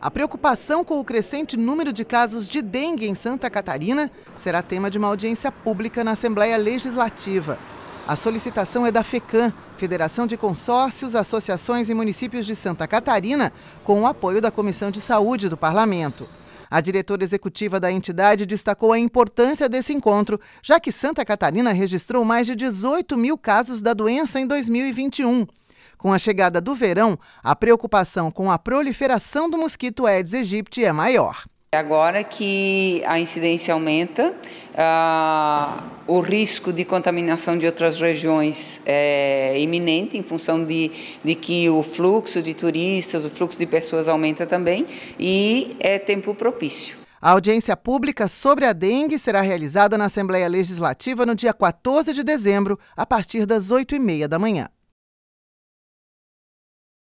A preocupação com o crescente número de casos de dengue em Santa Catarina será tema de uma audiência pública na Assembleia Legislativa. A solicitação é da FECAM, Federação de Consórcios, Associações e Municípios de Santa Catarina, com o apoio da Comissão de Saúde do Parlamento. A diretora executiva da entidade destacou a importância desse encontro, já que Santa Catarina registrou mais de 18 mil casos da doença em 2021. Com a chegada do verão, a preocupação com a proliferação do mosquito Aedes aegypti é maior. Agora que a incidência aumenta, ah, o risco de contaminação de outras regiões é iminente, em função de, de que o fluxo de turistas, o fluxo de pessoas aumenta também, e é tempo propício. A audiência pública sobre a dengue será realizada na Assembleia Legislativa no dia 14 de dezembro, a partir das 8h30 da manhã.